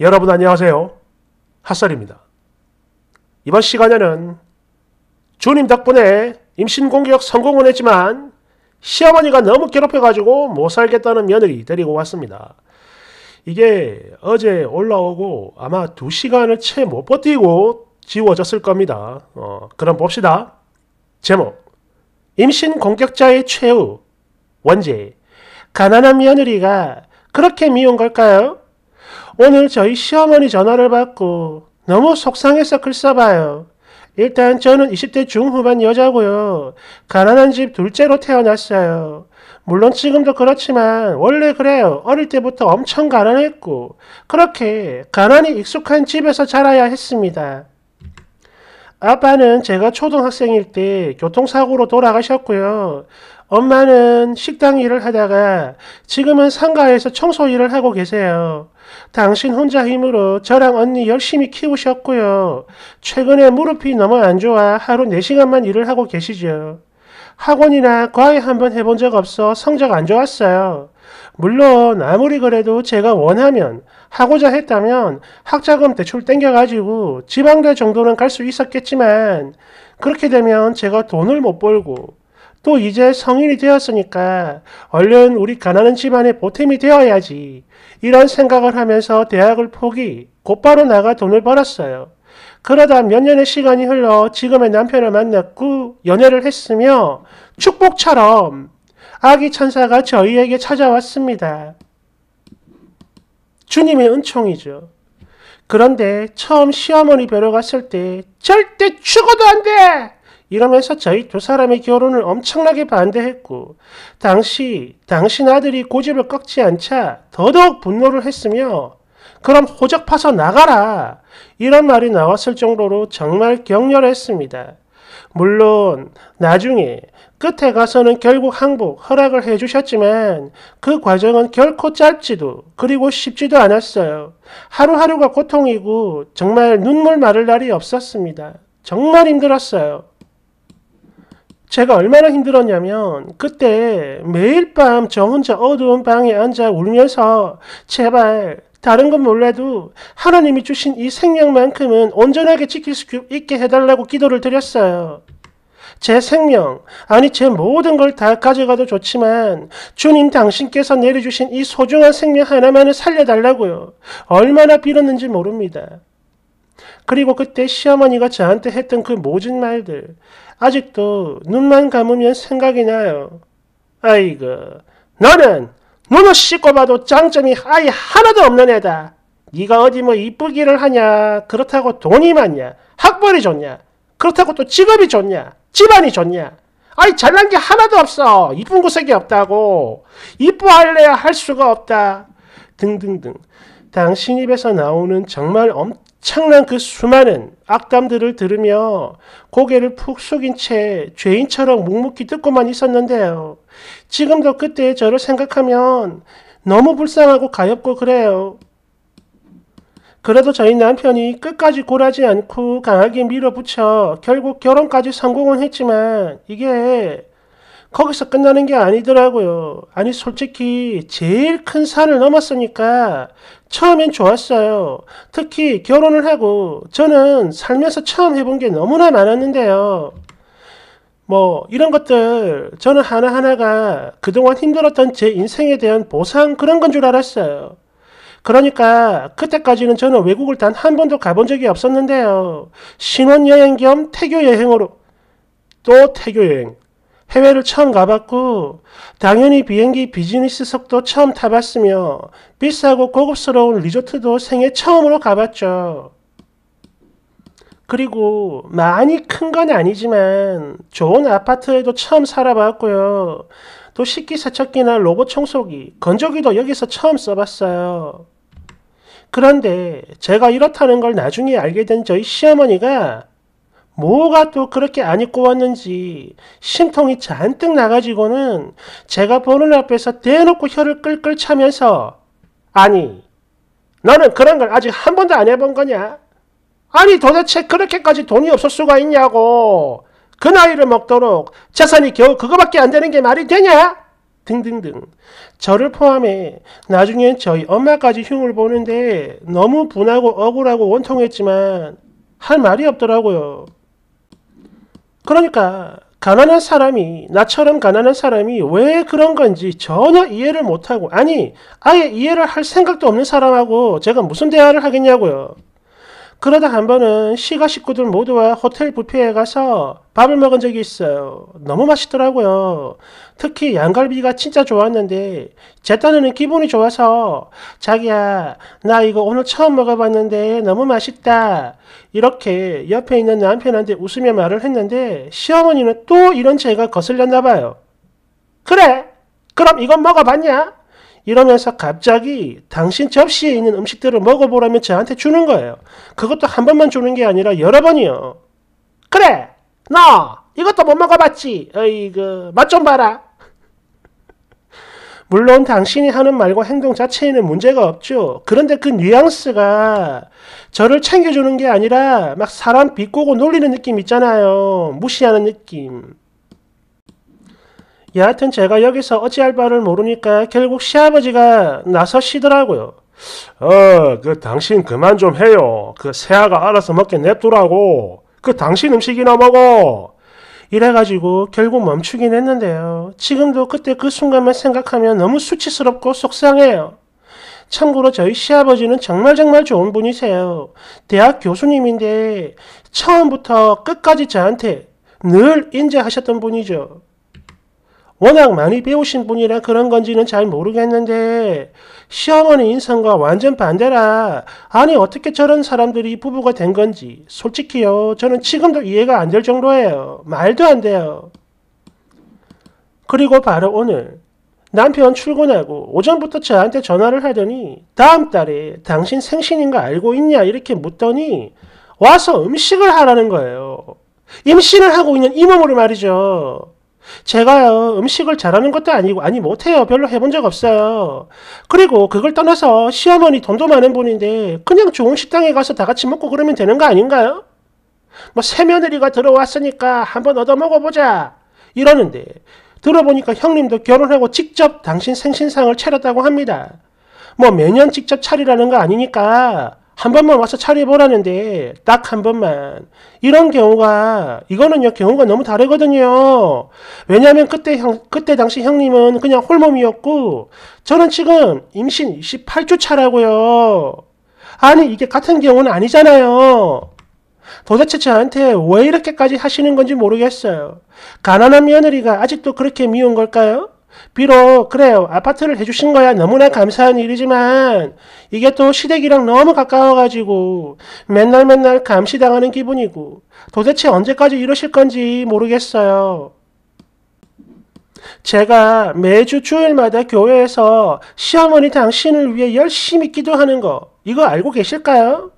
여러분 안녕하세요. 핫설입니다. 이번 시간에는 주님 덕분에 임신공격 성공은 했지만 시어머니가 너무 괴롭혀가지고 못 살겠다는 며느리 데리고 왔습니다. 이게 어제 올라오고 아마 두시간을 채 못 버티고 지워졌을 겁니다. 어, 그럼 봅시다. 제목 임신공격자의 최후 원죄 가난한 며느리가 그렇게 미운 걸까요? 오늘 저희 시어머니 전화를 받고 너무 속상해서 글 써봐요. 일단 저는 20대 중후반 여자고요. 가난한 집 둘째로 태어났어요. 물론 지금도 그렇지만 원래 그래요. 어릴 때부터 엄청 가난했고 그렇게 가난이 익숙한 집에서 자라야 했습니다. 아빠는 제가 초등학생일 때 교통사고로 돌아가셨고요. 엄마는 식당 일을 하다가 지금은 상가에서 청소 일을 하고 계세요. 당신 혼자 힘으로 저랑 언니 열심히 키우셨고요. 최근에 무릎이 너무 안 좋아 하루 4시간만 일을 하고 계시죠. 학원이나 과외 한번 해본 적 없어 성적 안 좋았어요. 물론 아무리 그래도 제가 원하면 하고자 했다면 학자금 대출 땡겨가지고 지방대 정도는 갈 수 있었겠지만 그렇게 되면 제가 돈을 못 벌고 또 이제 성인이 되었으니까 얼른 우리 가난한 집안의 보탬이 되어야지. 이런 생각을 하면서 대학을 포기, 곧바로 나가 돈을 벌었어요. 그러다 몇 년의 시간이 흘러 지금의 남편을 만났고 연애를 했으며 축복처럼 아기 천사가 저희에게 찾아왔습니다. 주님의 은총이죠. 그런데 처음 시어머니 뵈러 갔을 때 절대 죽어도 안 돼! 이러면서 저희 두 사람의 결혼을 엄청나게 반대했고 당시 당신 아들이 고집을 꺾지 않자 더더욱 분노를 했으며 그럼 호적 파서 나가라 이런 말이 나왔을 정도로 정말 격렬했습니다. 물론 나중에 끝에 가서는 결국 항복 허락을 해주셨지만 그 과정은 결코 짧지도 그리고 쉽지도 않았어요. 하루하루가 고통이고 정말 눈물 마를 날이 없었습니다. 정말 힘들었어요. 제가 얼마나 힘들었냐면 그때 매일 밤 저 혼자 어두운 방에 앉아 울면서 제발 다른 건 몰라도 하나님이 주신 이 생명만큼은 온전하게 지킬 수 있게 해달라고 기도를 드렸어요. 제 생명, 아니 제 모든 걸 다 가져가도 좋지만 주님 당신께서 내려주신 이 소중한 생명 하나만을 살려달라고요. 얼마나 빌었는지 모릅니다. 그리고 그때 시어머니가 저한테 했던 그 모진 말들 아직도 눈만 감으면 생각이 나요. 아이고 너는 눈을 씻고 봐도 장점이 아예 하나도 없는 애다. 네가 어디 뭐 이쁘기를 하냐 그렇다고 돈이 많냐 학벌이 좋냐 그렇다고 또 직업이 좋냐 집안이 좋냐 아이 잘난 게 하나도 없어 이쁜 구석이 없다고 이뻐할래야 할 수가 없다 등등등 당신 입에서 나오는 정말 엄 창난 그 수많은 악담들을 들으며 고개를 푹 숙인 채 죄인처럼 묵묵히 듣고만 있었는데요. 지금도 그때 저를 생각하면 너무 불쌍하고 가엾고 그래요. 그래도 저희 남편이 끝까지 굴하지 않고 강하게 밀어붙여 결국 결혼까지 성공은 했지만 이게 거기서 끝나는 게 아니더라고요. 아니 솔직히 제일 큰 산을 넘었으니까 처음엔 좋았어요. 특히 결혼을 하고 저는 살면서 처음 해본 게 너무나 많았는데요. 뭐 이런 것들 저는 하나하나가 그동안 힘들었던 제 인생에 대한 보상 그런 건 줄 알았어요. 그러니까 그때까지는 저는 외국을 단 한 번도 가본 적이 없었는데요. 신혼여행 겸 태교여행으로 또 태교여행 해외를 처음 가봤고 당연히 비행기 비즈니스석도 처음 타봤으며 비싸고 고급스러운 리조트도 생애 처음으로 가봤죠. 그리고 많이 큰 건 아니지만 좋은 아파트에도 처음 살아봤고요. 또 식기세척기나 로봇 청소기, 건조기도 여기서 처음 써봤어요. 그런데 제가 이렇다는 걸 나중에 알게 된 저희 시어머니가 뭐가 또 그렇게 안 입고 왔는지 심통이 잔뜩 나가지고는 제가 보는 앞에서 대놓고 혀를 끌끌 차면서 아니 너는 그런 걸 아직 한 번도 안 해본 거냐? 아니 도대체 그렇게까지 돈이 없을 수가 있냐고 그 나이를 먹도록 재산이 겨우 그거밖에 안 되는 게 말이 되냐? 등등등. 저를 포함해 나중엔 저희 엄마까지 흉을 보는데 너무 분하고 억울하고 원통했지만 할 말이 없더라고요. 그러니까 가난한 사람이 나처럼 가난한 사람이 왜 그런 건지 전혀 이해를 못하고 아니 아예 이해를 할 생각도 없는 사람하고 제가 무슨 대화를 하겠냐고요. 그러다 한 번은 시가 식구들 모두와 호텔 부페에 가서 밥을 먹은 적이 있어요. 너무 맛있더라고요. 특히 양갈비가 진짜 좋았는데 제 딴에는 기분이 좋아서 자기야 나 이거 오늘 처음 먹어봤는데 너무 맛있다 이렇게 옆에 있는 남편한테 웃으며 말을 했는데 시어머니는 또 이런 제가 거슬렸나 봐요. 그래 그럼 이건 먹어봤냐? 이러면서 갑자기 당신 접시에 있는 음식들을 먹어보라면 저한테 주는 거예요. 그것도 한 번만 주는 게 아니라 여러 번이요. 그래! 너! 이것도 못 먹어봤지! 어이그, 맛 좀 봐라! 물론 당신이 하는 말과 행동 자체에는 문제가 없죠. 그런데 그 뉘앙스가 저를 챙겨주는 게 아니라 막 사람 비꼬고 놀리는 느낌 있잖아요. 무시하는 느낌. 여하튼 제가 여기서 어찌할 바를 모르니까 결국 시아버지가 나서시더라고요. 어, 그 당신 그만 좀 해요. 그 새아가 알아서 먹게 냅두라고. 그 당신 음식이나 먹어. 이래가지고 결국 멈추긴 했는데요. 지금도 그때 그 순간만 생각하면 너무 수치스럽고 속상해요. 참고로 저희 시아버지는 정말 정말 좋은 분이세요. 대학 교수님인데 처음부터 끝까지 저한테 늘 인자하셨던 분이죠. 워낙 많이 배우신 분이라 그런 건지는 잘 모르겠는데 시어머니 인상과 완전 반대라 아니 어떻게 저런 사람들이 부부가 된 건지 솔직히요 저는 지금도 이해가 안 될 정도예요 말도 안 돼요 그리고 바로 오늘 남편 출근하고 오전부터 저한테 전화를 하더니 다음 달에 당신 생신인 거 알고 있냐 이렇게 묻더니 와서 음식을 하라는 거예요 임신을 하고 있는 이 몸으로 말이죠 제가요, 음식을 잘하는 것도 아니고, 아니, 못해요. 별로 해본 적 없어요. 그리고 그걸 떠나서 시어머니 돈도 많은 분인데, 그냥 좋은 식당에 가서 다 같이 먹고 그러면 되는 거 아닌가요? 뭐, 새며느리가 들어왔으니까 한번 얻어먹어보자. 이러는데, 들어보니까 형님도 결혼하고 직접 당신 생신상을 차렸다고 합니다. 뭐 매년 직접 차리라는 거 아니니까 한 번만 와서 차려보라는데 딱 한 번만 이런 경우가 이거는요 경우가 너무 다르거든요 왜냐하면 그때 형, 그때 당시 형님은 그냥 홀몸이었고 저는 지금 임신 28주 차라고요 아니 이게 같은 경우는 아니잖아요 도대체 저한테 왜 이렇게까지 하시는 건지 모르겠어요 가난한 며느리가 아직도 그렇게 미운 걸까요? 비록 그래요 아파트를 해주신 거야 너무나 감사한 일이지만 이게 또 시댁이랑 너무 가까워가지고 맨날 맨날 감시당하는 기분이고 도대체 언제까지 이러실 건지 모르겠어요. 제가 매주 주일마다 교회에서 시어머니 당신을 위해 열심히 기도하는 거 이거 알고 계실까요?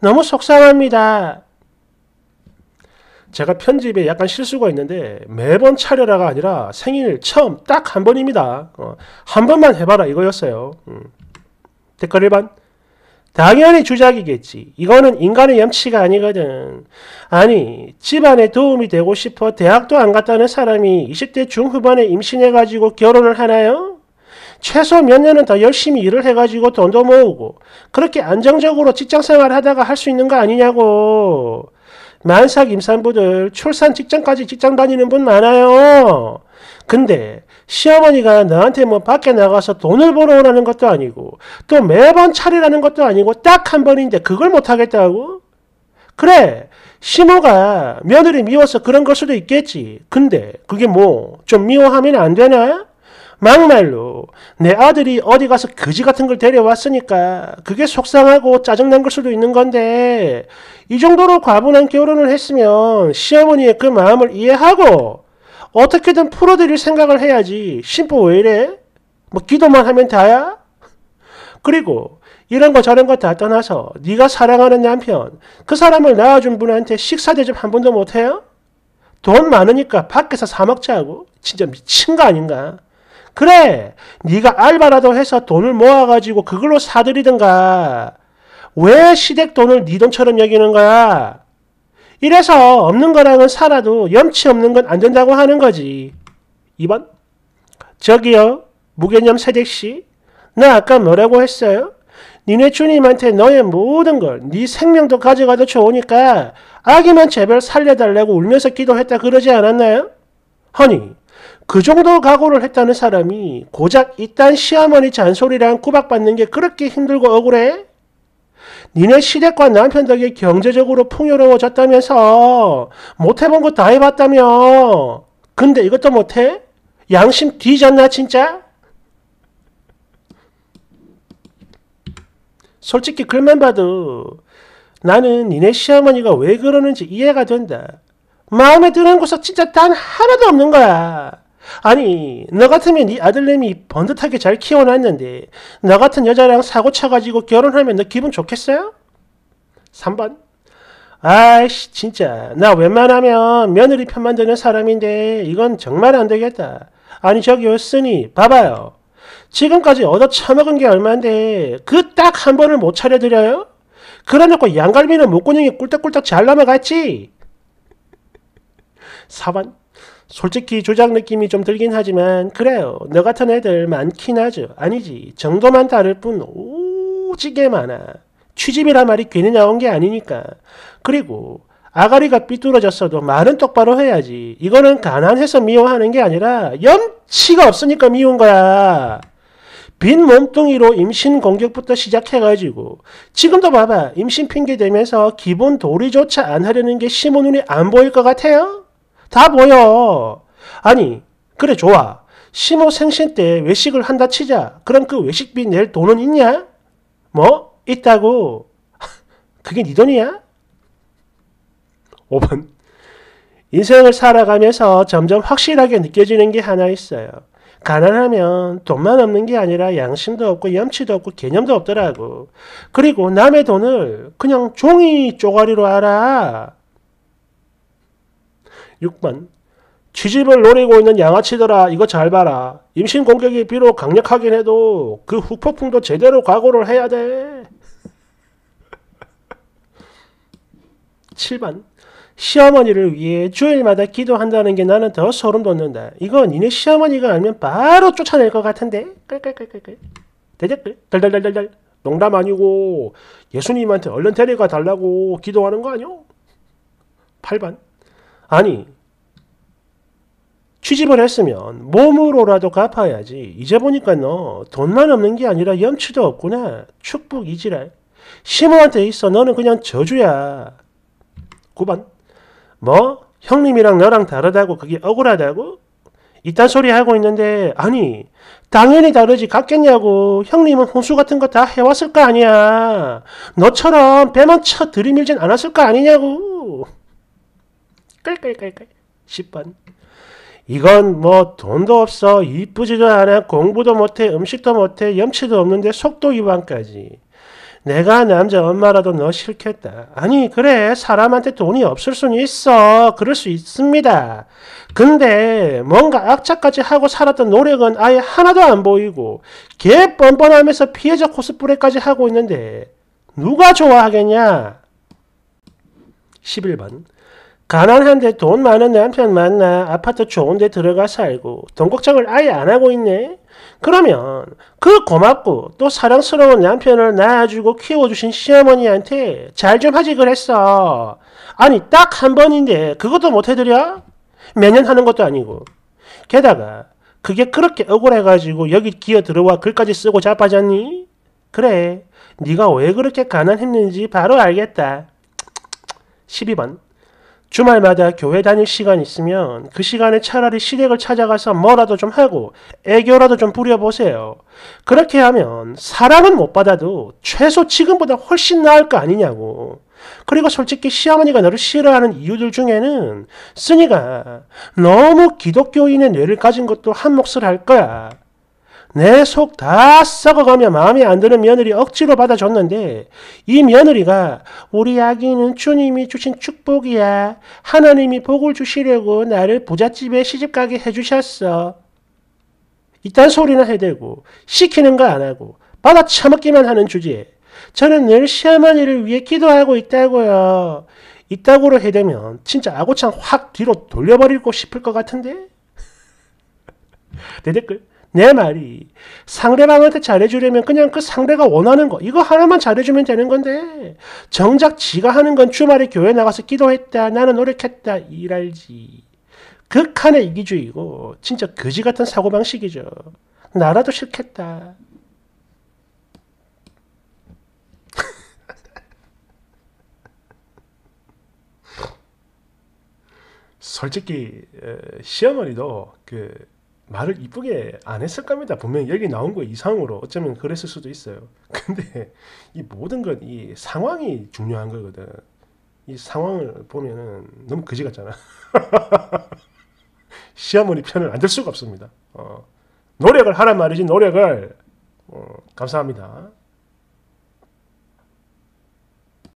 너무 속상합니다. 제가 편집에 약간 실수가 있는데 매번 차려라가 아니라 생일 처음 딱 한 번입니다. 어, 한 번만 해봐라 이거였어요. 음. 댓글 1번 당연히 주작이겠지. 이거는 인간의 염치가 아니거든. 아니, 집안에 도움이 되고 싶어 대학도 안 갔다는 사람이 20대 중후반에 임신해가지고 결혼을 하나요? 최소 몇 년은 더 열심히 일을 해가지고 돈도 모으고 그렇게 안정적으로 직장생활 하다가 할 수 있는 거 아니냐고. 만삭 임산부들 출산 직장까지 직장 다니는 분 많아요. 근데 시어머니가 나한테 뭐 밖에 나가서 돈을 벌어오라는 것도 아니고 또 매번 차리라는 것도 아니고 딱 한 번인데 그걸 못하겠다고? 그래 시모가 며느리 미워서 그런 걸 수도 있겠지. 근데 그게 뭐 좀 미워하면 안 되나? 막말로 내 아들이 어디 가서 거지 같은 걸 데려왔으니까 그게 속상하고 짜증난 걸 수도 있는 건데 이 정도로 과분한 결혼을 했으면 시어머니의 그 마음을 이해하고 어떻게든 풀어드릴 생각을 해야지 신부 왜 이래? 뭐 기도만 하면 다야? 그리고 이런 거 저런 거 다 떠나서 네가 사랑하는 남편 그 사람을 낳아준 분한테 식사 대접 한 번도 못해요? 돈 많으니까 밖에서 사 먹자고 진짜 미친 거 아닌가? 그래 네가 알바라도 해서 돈을 모아가지고 그걸로 사들이든가 왜 시댁 돈을 네 돈처럼 여기는 거야? 이래서 없는 거랑은 살아도 염치 없는 건 안 된다고 하는 거지. 2번 저기요 무개념 새댁씨나 아까 뭐라고 했어요? 니네 주님한테 너의 모든 걸, 네 생명도 가져가도 좋으니까 아기만 제발 살려달라고 울면서 기도했다 그러지 않았나요? 허니, 그 정도 각오를 했다는 사람이 고작 이딴 시어머니 잔소리랑 구박받는 게 그렇게 힘들고 억울해? 니네 시댁과 남편 덕에 경제적으로 풍요로워졌다면서 못해본 거 다 해봤다며 근데 이것도 못해? 양심 뒤졌나 진짜? 솔직히 글만 봐도 나는 니네 시어머니가 왜 그러는지 이해가 된다. 마음에 드는 곳은 진짜 단 하나도 없는 거야. 아니 너 같으면 네 아들내미 번듯하게 잘 키워놨는데 너 같은 여자랑 사고 쳐가지고 결혼하면 너 기분 좋겠어요? 3번 아이씨 진짜 나 웬만하면 며느리 편만 드는 사람인데 이건 정말 안되겠다. 아니 저기요 쓰니 봐봐요. 지금까지 얻어 처먹은 게 얼만데 그 딱 한 번을 못 차려드려요? 그래놓고 양갈비는 목구멍이 꿀떡꿀떡 잘 넘어갔지? 4번 솔직히 조작 느낌이 좀 들긴 하지만 그래요. 너 같은 애들 많긴 하죠. 아니지. 정도만 다를 뿐 오지게 많아. 취집이란 말이 괜히 나온 게 아니니까. 그리고 아가리가 삐뚤어졌어도 말은 똑바로 해야지. 이거는 가난해서 미워하는 게 아니라 염치가 없으니까 미운 거야. 빈 몸뚱이로 임신 공격부터 시작해가지고 지금도 봐봐 임신 핑계 대면서 기본 도리조차 안 하려는 게 시모 눈이 안 보일 것 같아요? 다 보여. 아니, 그래, 좋아. 심호 생신 때 외식을 한다 치자. 그럼 그 외식비 낼 돈은 있냐? 뭐? 있다고. 그게 네 돈이야? 5번. 인생을 살아가면서 점점 확실하게 느껴지는 게 하나 있어요. 가난하면 돈만 없는 게 아니라 양심도 없고 염치도 없고 개념도 없더라고. 그리고 남의 돈을 그냥 종이 쪼가리로 알아. 6번 취집을 노리고 있는 양아치들아 이거 잘 봐라. 임신 공격이 비록 강력하긴 해도 그 후폭풍도 제대로 각오를 해야 돼. 7번 시어머니를 위해 주일마다 기도한다는 게 나는 더 소름 돋는다. 이건 니네 시어머니가 알면 바로 쫓아낼 것 같은데. 끌끌끌끌끌. 대댓글 달달달달달. 농담 아니고 예수님한테 얼른 데려가 달라고 기도하는 거 아니오? 8번 아니, 취집을 했으면 몸으로라도 갚아야지. 이제 보니까 너 돈만 없는 게 아니라 염치도 없구나. 축복이지라. 시모한테 있어 너는 그냥 저주야. 9번 뭐? 형님이랑 너랑 다르다고 그게 억울하다고? 이딴 소리 하고 있는데 아니 당연히 다르지 같겠냐고 형님은 홍수 같은 거 다 해왔을 거 아니야 너처럼 배만 쳐 들이밀진 않았을 거 아니냐고 끌끌끌끌 10번 이건 뭐 돈도 없어 이쁘지도 않아 공부도 못해 음식도 못해 염치도 없는데 속도 위반까지 내가 남자 엄마라도 너 싫겠다. 아니 그래 사람한테 돈이 없을 수 있어. 그럴 수 있습니다. 근데 뭔가 악착같이 하고 살았던 노력은 아예 하나도 안 보이고 개 뻔뻔하면서 피해자 코스프레까지 하고 있는데 누가 좋아하겠냐? 11번 가난한데 돈 많은 남편 만나 아파트 좋은데 들어가 살고 돈 걱정을 아예 안 하고 있네. 그러면 그 고맙고 또 사랑스러운 남편을 낳아주고 키워주신 시어머니한테 잘 좀 하지 그랬어. 아니 딱 한 번인데 그것도 못 해드려? 매년 하는 것도 아니고. 게다가 그게 그렇게 억울해가지고 여기 기어 들어와 글까지 쓰고 자빠졌니? 그래, 네가 왜 그렇게 가난했는지 바로 알겠다. 12번 주말마다 교회 다닐 시간 있으면 그 시간에 차라리 시댁을 찾아가서 뭐라도 좀 하고 애교라도 좀 부려보세요. 그렇게 하면 사랑은 못 받아도 최소 지금보다 훨씬 나을 거 아니냐고. 그리고 솔직히 시어머니가 너를 싫어하는 이유들 중에는 쓰니가 너무 기독교인의 뇌를 가진 것도 한몫을 할 거야. 내속다 썩어가며 마음에 안 드는 며느리 억지로 받아줬는데 이 며느리가 우리 아기는 주님이 주신 축복이야. 하나님이 복을 주시려고 나를 부잣집에 시집가게 해주셨어. 이딴 소리나 해대고 시키는 거 안 하고 받아 처먹기만 하는 주제에 저는 늘 시어머니를 위해 기도하고 있다고요. 이따구로 해대면 진짜 아고창 확 뒤로 돌려버리고 싶을 것 같은데? 대댓글 내 말이 상대방한테 잘해주려면 그냥 그 상대가 원하는 거 이거 하나만 잘해주면 되는 건데 정작 지가 하는 건 주말에 교회 나가서 기도했다 나는 노력했다 일할지 극한의 이기주의고 진짜 거지 같은 사고방식이죠. 나라도 싫겠다. 솔직히 어, 시어머니도 그 말을 이쁘게 안 했을 겁니다. 분명히 여기 나온 거 이상으로 어쩌면 그랬을 수도 있어요. 근데 이 모든 건 이 상황이 중요한 거거든. 이 상황을 보면은 너무 거지 같잖아. 시어머니 편을 안들 수가 없습니다. 어, 노력을 하란 말이지 노력을 어, 감사합니다.